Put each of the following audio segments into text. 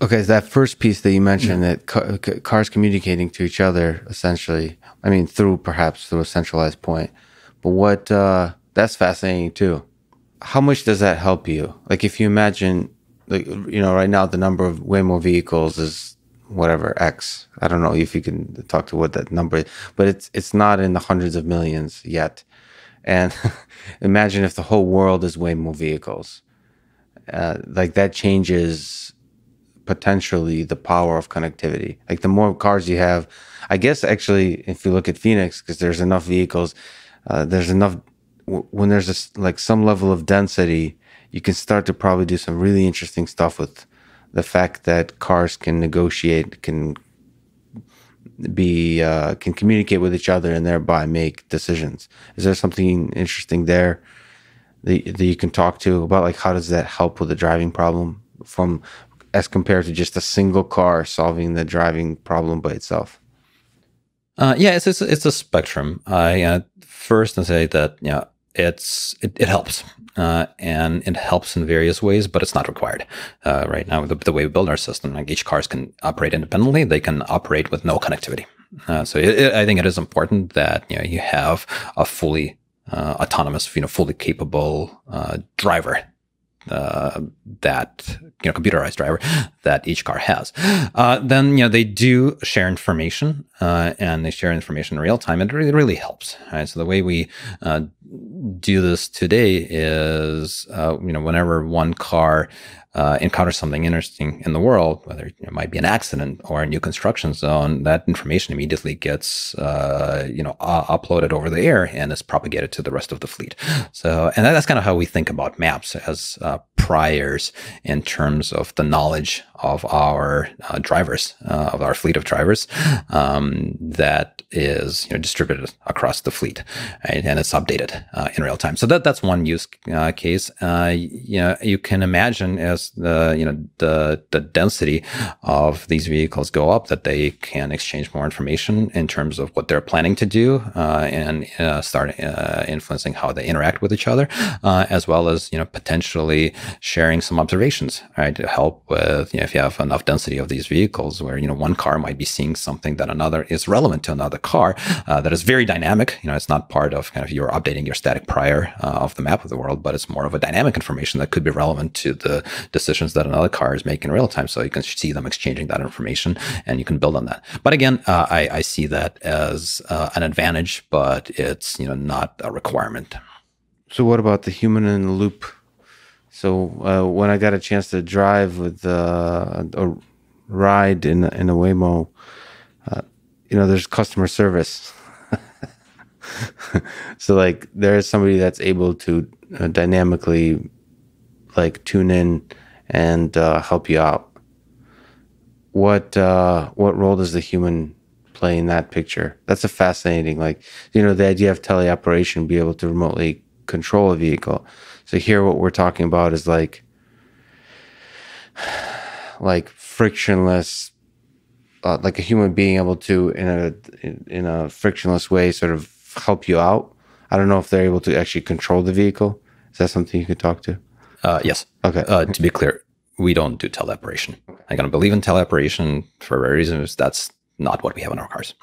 Okay, that first piece that you mentioned yeah. that cars communicating to each other essentially, I mean, through perhaps through a centralized point. But what uh, that's fascinating too. How much does that help you? Like, if you imagine, like you know, right now the number of Waymo vehicles is whatever X. I don't know if you can talk to what that number is, but it's it's not in the hundreds of millions yet. And imagine if the whole world is Waymo vehicles. Uh, like that changes potentially the power of connectivity. Like the more cars you have, I guess actually, if you look at Phoenix, because there's enough vehicles, uh, there's enough when there's a, like some level of density, you can start to probably do some really interesting stuff with the fact that cars can negotiate, can be uh, can communicate with each other, and thereby make decisions. Is there something interesting there that, that you can talk to about like how does that help with the driving problem from as compared to just a single car solving the driving problem by itself? Uh, yeah, it's, it's, it's a spectrum. I uh, first I say that yeah, it's it, it helps uh, and it helps in various ways, but it's not required uh, right now. The, the, way we build our system, like each cars can operate independently. They can operate with no connectivity. Uh, so it, it, I think it is important that you know you have a fully uh, autonomous, you know, fully capable driver uh, that you know computerized driver that each car has. Uh, then you know they do share information uh, and they share information in real time. It really, really helps. Right? So the way we uh, do this today is uh, you know whenever one car uh, encounter something interesting in the world, whether it might be an accident or a new construction zone, that information immediately gets uh, you know uh, uploaded over the air and is propagated to the rest of the fleet. So, and that's kind of how we think about maps as uh, priors in terms of the knowledge of our uh, drivers, uh, of our fleet of drivers, um, that is you know, distributed across the fleet, and it's updated uh, in real time. So that that's one use uh, case. Uh, you know, you can imagine as the you know the the density of these vehicles go up, that they can exchange more information in terms of what they're planning to do uh, and uh, start uh, influencing how they interact with each other, as well as you know potentially sharing some observations, right? To help with you know, if you have enough density of these vehicles, where you know one car might be seeing something that another is relevant to another the car uh, that is very dynamic. You know, it's not part of kind of your updating your static prior uh, of the map of the world, but it's more of a dynamic information that could be relevant to the decisions that another car is making in real time. So you can see them exchanging that information and you can build on that. But again, uh, I, I, see that as uh, an advantage, but it's, you know, not a requirement. So what about the human in the loop? So uh, when I got a chance to drive with uh, a ride in in a Waymo, uh, you know, there's customer service. so like there is somebody that's able to uh, dynamically like tune in and uh, help you out. What uh, what role does the human play in that picture? That's a fascinating like you know the idea of teleoperation, be able to remotely control a vehicle. So here, what we're talking about is like like frictionless uh, like a human being able to in a in, in a frictionless way sort of help you out. I don't know if they're able to actually control the vehicle. Is that something you could talk to? Uh, yes. Okay. Uh, to be clear, we don't do teleoperation. Okay. I'm going to believe in teleoperation for various reasons. That's not what we have in our cars.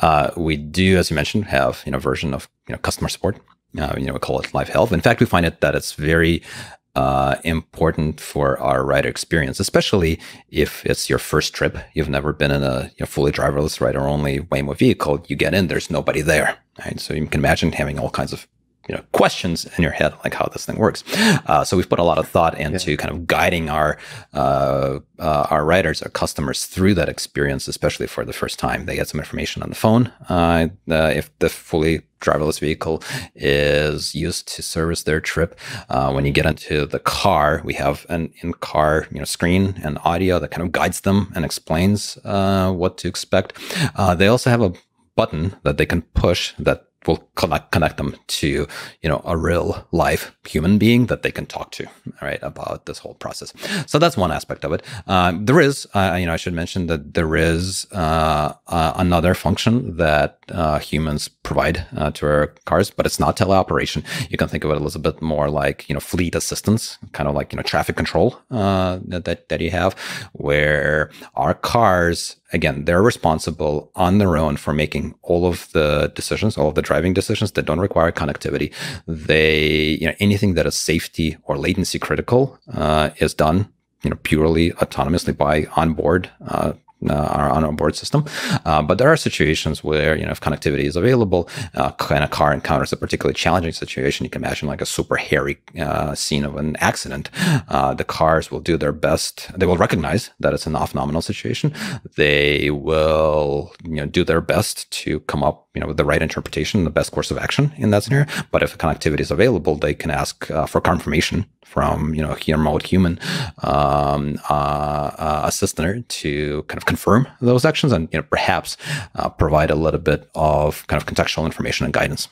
Uh, we do, as you mentioned, have you know version of you know customer support. Uh, you know, we call it live health. In fact, we find it that it's very uh, important for our rider experience, especially if it's your first trip. You've never been in a you know, fully driverless rider only Waymo vehicle. You get in, there's nobody there. Right? So you can imagine having all kinds of you know questions in your head like how this thing works uh, so we've put a lot of thought into yeah. kind of guiding our uh, uh our writers, our customers, through that experience, especially for the first time. They get some information on the phone. Uh, uh, if the fully driverless vehicle is used to service their trip, uh, when you get into the car, we have an in-car you know screen and audio that kind of guides them and explains uh, what to expect. Uh, they also have a button that they can push that will connect connect them to you know a real live human being that they can talk to right about this whole process so that's one aspect of it um, there is uh, you know i should mention that there is uh, uh, another function that uh, humans provide uh, to our cars but it's not teleoperation you can think of it a little bit more like you know fleet assistance kind of like you know traffic control that, that, that you have where our cars again, they're responsible on their own for making all of the decisions, all of the driving decisions that don't require connectivity. They, you know, anything that is safety or latency critical uh, is done, you know, purely autonomously by onboard uh, uh, are on our board system. Uh, but there are situations where, you know, if connectivity is available, and uh, a car encounters a particularly challenging situation. You can imagine like a super hairy scene of an accident. the cars will do their best. They will recognize that it's an off nominal situation. They will, you know, do their best to come up, you know, with the right interpretation, the best course of action in that scenario. But if connectivity is available, they can ask uh, for confirmation from you know a remote human um, uh, uh, assistant to kind of confirm those actions and you know, perhaps uh, provide a little bit of kind of contextual information and guidance.